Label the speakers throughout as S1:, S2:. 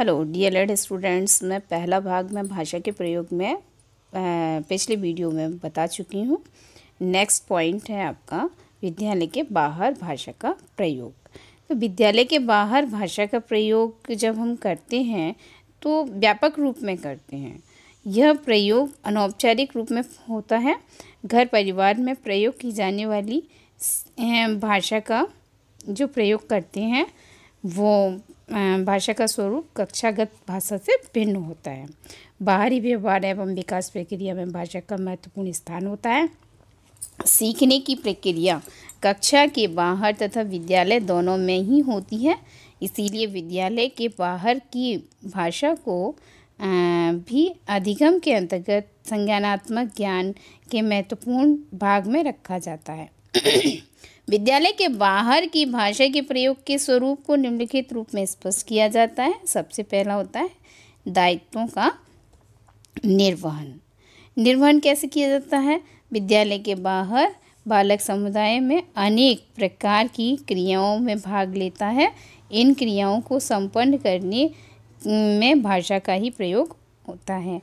S1: hello add students मैं पहला भाग में भाषा के प्रयोग में पिछले वीडियो में बता चुकी हूँ नेक्स्ट पॉइंट है आपका विद्यालय के बाहर भाषा का प्रयोग तो विद्यालय के बाहर भाषा का प्रयोग जब हम करते हैं तो व्यापक रूप में करते हैं यह प्रयोग अनौपचारिक रूप में होता है घर परिवार में प्रयोग की जाने वाली भाषा का जो प्रयोग करते हैं वो भाषा का स्वरूप कक्षागत भाषा से भिन्न होता है बाहरी व्यवहार एवं विकास प्रक्रिया में भाषा का महत्वपूर्ण स्थान होता है सीखने की प्रक्रिया कक्षा के बाहर तथा विद्यालय दोनों में ही होती है इसीलिए विद्यालय के बाहर की भाषा को भी अधिगम के अंतर्गत संज्ञानात्मक ज्ञान के महत्वपूर्ण भाग में रखा जाता है विद्यालय के बाहर की भाषा के प्रयोग के स्वरूप को निम्नलिखित रूप में स्पष्ट किया जाता है सबसे पहला होता है दायित्वों का निर्वहन निर्वहन कैसे किया जाता है विद्यालय के बाहर बालक समुदाय में अनेक प्रकार की क्रियाओं में भाग लेता है इन क्रियाओं को संपन्न करने में भाषा का ही प्रयोग होता है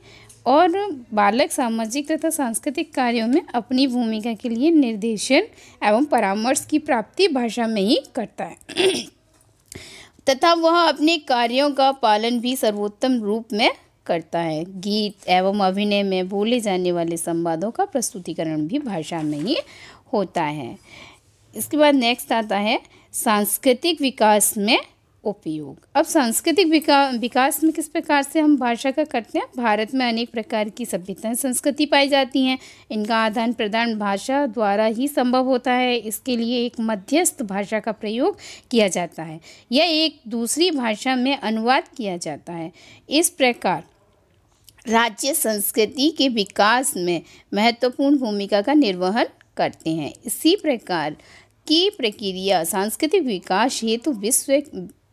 S1: और बालक सामाजिक तथा सांस्कृतिक कार्यों में अपनी भूमिका के लिए निर्देशन एवं परामर्श की प्राप्ति भाषा में ही करता है तथा वह अपने कार्यों का पालन भी सर्वोत्तम रूप में करता है गीत एवं अभिनय में बोले जाने वाले संवादों का प्रस्तुतिकरण भी भाषा में ही होता है इसके बाद नेक्स्ट आता है सांस्कृतिक विकास में उपयोग अब सांस्कृतिक विका, विकास में किस प्रकार से हम भाषा का करते हैं भारत में अनेक प्रकार की सभ्यताएं संस्कृति पाई जाती हैं इनका आदान प्रदान भाषा द्वारा ही संभव होता है इसके लिए एक मध्यस्थ भाषा का प्रयोग किया जाता है या एक दूसरी भाषा में अनुवाद किया जाता है इस प्रकार राज्य संस्कृति के विकास में महत्वपूर्ण भूमिका का निर्वहन करते हैं इसी प्रकार की प्रक्रिया सांस्कृतिक विकास हेतु तो विश्व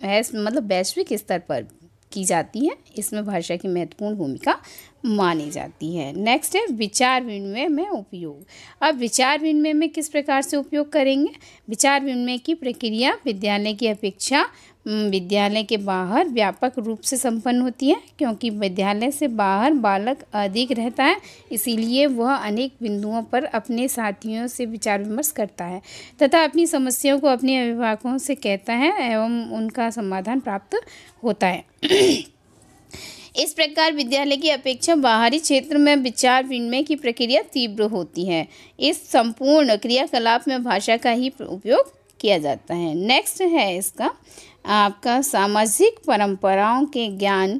S1: मतलब वैश्विक स्तर पर की जाती है इसमें भाषा की महत्वपूर्ण भूमिका मानी जाती है नेक्स्ट है विचार विनिमय में उपयोग अब विचार विनिमय में किस प्रकार से उपयोग करेंगे विचार विनिमय की प्रक्रिया विद्यालय की अपेक्षा विद्यालय के बाहर व्यापक रूप से संपन्न होती है क्योंकि विद्यालय से बाहर बालक अधिक रहता है इसीलिए वह अनेक बिंदुओं पर अपने साथियों से विचार विमर्श करता है तथा अपनी समस्याओं को अपने अभिभावकों से कहता है एवं उनका समाधान प्राप्त होता है इस प्रकार विद्यालय की अपेक्षा बाहरी क्षेत्र में विचार विनिमय की प्रक्रिया तीव्र होती है इस संपूर्ण क्रियाकलाप में भाषा का ही उपयोग किया जाता है नेक्स्ट है इसका आपका सामाजिक परंपराओं के ज्ञान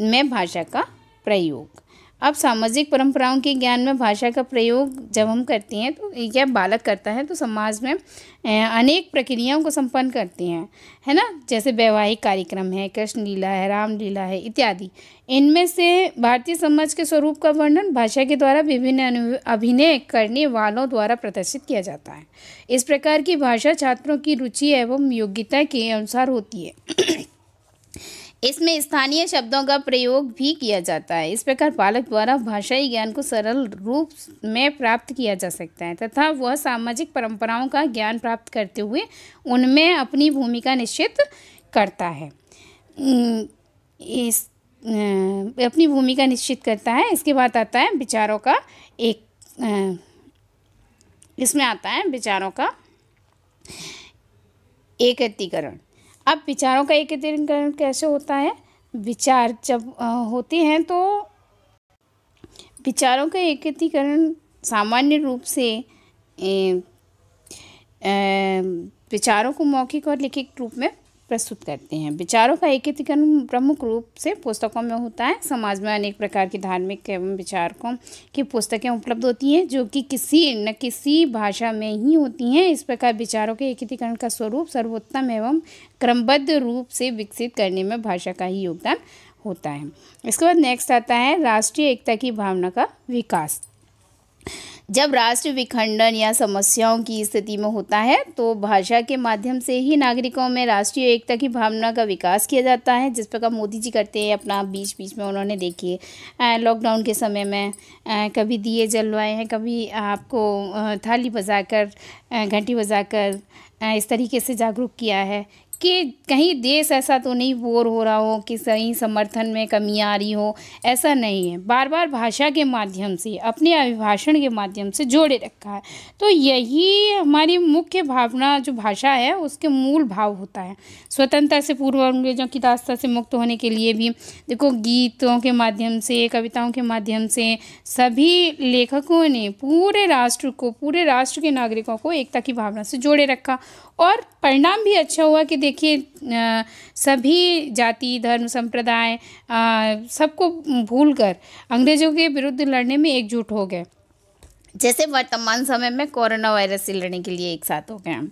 S1: में भाषा का प्रयोग अब सामाजिक परंपराओं के ज्ञान में भाषा का प्रयोग जब हम करते हैं तो या बालक करता है तो समाज में अनेक प्रक्रियाओं को संपन्न करते हैं है ना जैसे वैवाहिक कार्यक्रम है कृष्ण लीला है रामलीला है इत्यादि इनमें से भारतीय समाज के स्वरूप का वर्णन भाषा के द्वारा विभिन्न अभिनय करने वालों द्वारा प्रदर्शित किया जाता है इस प्रकार की भाषा छात्रों की रुचि एवं योग्यता के अनुसार होती है इसमें स्थानीय शब्दों का प्रयोग भी किया जाता है इस प्रकार बालक द्वारा भाषाई ज्ञान को सरल रूप में प्राप्त किया जा सकता है तथा वह सामाजिक परंपराओं का ज्ञान प्राप्त करते हुए उनमें अपनी भूमिका निश्चित करता है इस अपनी भूमिका निश्चित करता है इसके बाद आता है विचारों का एक इसमें आता है विचारों का एकत्रीकरण अब विचारों का एकत्रीकरण कैसे होता है विचार जब होते हैं तो विचारों का एकत्रीकरण सामान्य रूप से ए, ए, विचारों को मौखिक और लिखित रूप में प्रस्तुत करते हैं विचारों का एकत्रीकरण प्रमुख रूप से पुस्तकों में होता है समाज में अनेक प्रकार की धार्मिक एवं विचारकों की पुस्तकें उपलब्ध होती हैं जो कि किसी न किसी भाषा में ही होती हैं इस प्रकार विचारों के एकीकरण का स्वरूप सर्वोत्तम एवं क्रमबद्ध रूप से विकसित करने में भाषा का ही योगदान होता है इसके बाद नेक्स्ट आता है राष्ट्रीय एकता की भावना का विकास जब राष्ट्र विखंडन या समस्याओं की स्थिति में होता है तो भाषा के माध्यम से ही नागरिकों में राष्ट्रीय एकता की भावना का विकास किया जाता है जिस प्रकार मोदी जी करते हैं अपना बीच बीच में उन्होंने देखिए लॉकडाउन के समय में कभी दिए जलवाए हैं कभी आपको थाली बजाकर घंटी बजाकर इस तरीके से जागरूक किया है कि कहीं देश ऐसा तो नहीं बोर हो रहा हो कि सही समर्थन में कमी आ रही हो ऐसा नहीं है बार बार भाषा के माध्यम से अपने अभिभाषण के माध्यम से जोड़े रखा है तो यही हमारी मुख्य भावना जो भाषा है उसके मूल भाव होता है स्वतंत्रता से पूर्व अंग्रेजों की दास्ता से मुक्त होने के लिए भी देखो गीतों के माध्यम से कविताओं के माध्यम से सभी लेखकों ने पूरे राष्ट्र को पूरे राष्ट्र के नागरिकों को एकता की भावना से जोड़े रखा और परिणाम भी अच्छा हुआ कि देखिए सभी जाति धर्म संप्रदाय सबको भूल कर अंग्रेज़ों के विरुद्ध लड़ने में एकजुट हो गए जैसे वर्तमान समय में कोरोना वायरस से लड़ने के लिए एक साथ हो गए हैं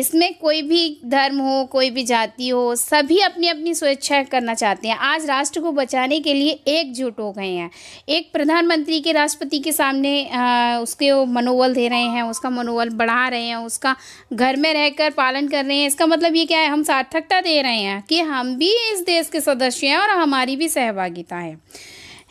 S1: इसमें कोई भी धर्म हो कोई भी जाति हो सभी अपनी अपनी स्वेच्छा करना चाहते हैं आज राष्ट्र को बचाने के लिए एकजुट हो गए हैं एक प्रधानमंत्री के राष्ट्रपति के सामने आ, उसके मनोबल दे रहे हैं उसका मनोबल बढ़ा रहे हैं उसका घर में रहकर पालन कर रहे हैं इसका मतलब ये क्या है हम सार्थकता दे रहे हैं कि हम भी इस देश के सदस्य हैं और हमारी भी सहभागिता है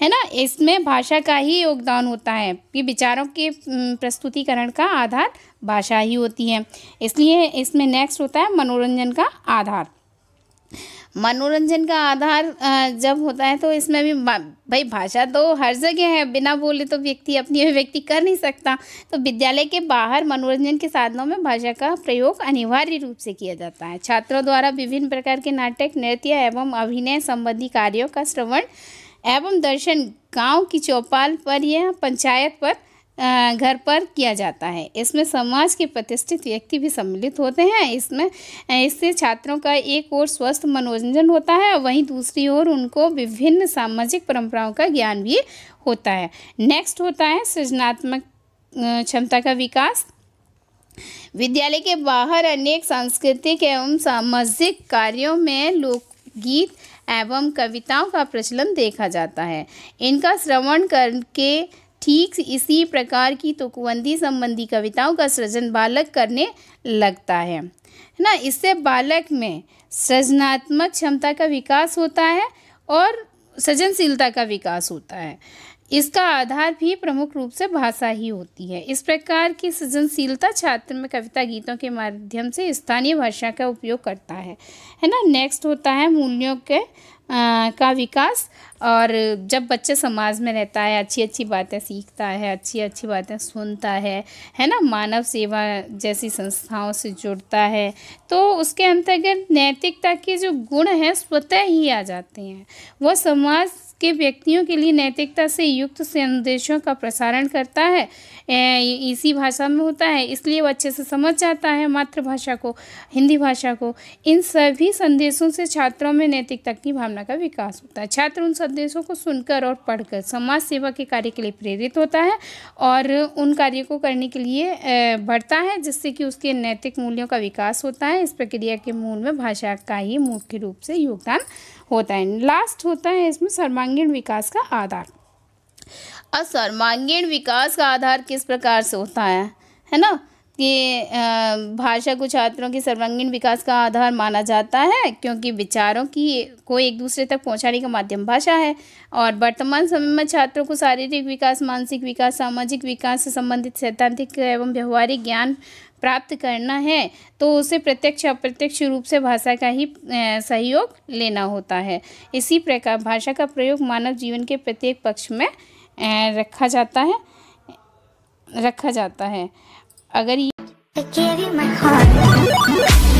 S1: है ना इसमें भाषा का ही योगदान होता है कि विचारों के प्रस्तुतिकरण का आधार भाषा ही होती है इसलिए इसमें नेक्स्ट होता है मनोरंजन का आधार मनोरंजन का आधार जब होता है तो इसमें भी भाई भाषा तो हर जगह है बिना बोले तो व्यक्ति अपनी अभिव्यक्ति कर नहीं सकता तो विद्यालय के बाहर मनोरंजन के साधनों में भाषा का प्रयोग अनिवार्य रूप से किया जाता है छात्रों द्वारा विभिन्न प्रकार के नाटक नृत्य एवं अभिनय संबंधी कार्यों का श्रवण एवं दर्शन गांव की चौपाल पर या पंचायत पर घर पर किया जाता है इसमें समाज के प्रतिष्ठित व्यक्ति भी सम्मिलित होते हैं इसमें इससे छात्रों का एक और स्वस्थ मनोरंजन होता है वहीं दूसरी ओर उनको विभिन्न सामाजिक परंपराओं का ज्ञान भी होता है नेक्स्ट होता है सृजनात्मक क्षमता का विकास विद्यालय के बाहर अनेक सांस्कृतिक एवं सामाजिक कार्यों में लोग गीत एवं कविताओं का प्रचलन देखा जाता है इनका श्रवण करके ठीक इसी प्रकार की तुकबंदी संबंधी कविताओं का सृजन बालक करने लगता है है ना इससे बालक में सृजनात्मक क्षमता का विकास होता है और सृजनशीलता का विकास होता है इसका आधार भी प्रमुख रूप से भाषा ही होती है इस प्रकार की सृजनशीलता छात्र में कविता गीतों के माध्यम से स्थानीय भाषा का उपयोग करता है है ना नेक्स्ट होता है मूल्यों के आ, का विकास और जब बच्चे समाज में रहता है अच्छी अच्छी बातें सीखता है अच्छी अच्छी बातें सुनता है है ना मानव सेवा जैसी संस्थाओं से जुड़ता है तो उसके अंतर्गत नैतिकता के जो गुण हैं स्वतः ही आ जाते हैं वह समाज के व्यक्तियों के लिए नैतिकता से युक्त संदेशों का प्रसारण करता है इसी भाषा में होता है इसलिए वो अच्छे से समझ जाता है मातृभाषा को हिंदी भाषा को इन सभी संदेशों से छात्रों में नैतिकता की भावना का विकास होता है छात्र उन संदेशों को सुनकर और पढ़कर समाज सेवा के कार्य के लिए प्रेरित होता है और उन कार्यों को करने के लिए बढ़ता है जिससे कि उसके नैतिक मूल्यों का विकास होता है इस प्रक्रिया के मूल में भाषा का ही मुख्य रूप से योगदान होता है लास्ट होता है इसमें सर्वांगीण विकास का आधार और सर्वांगीण विकास का आधार किस प्रकार से होता है है ना कि भाषा को छात्रों के सर्वांगीण विकास का आधार माना जाता है क्योंकि विचारों की को एक दूसरे तक पहुंचाने का माध्यम भाषा है और वर्तमान समय में छात्रों को शारीरिक विकास मानसिक विकास सामाजिक विकास से संबंधित सैद्धांतिक एवं व्यवहारिक ज्ञान प्राप्त करना है तो उसे प्रत्यक्ष अप्रत्यक्ष रूप से भाषा का ही सहयोग लेना होता है इसी प्रकार भाषा का प्रयोग मानव जीवन के प्रत्येक पक्ष में रखा जाता है रखा जाता है अगर ये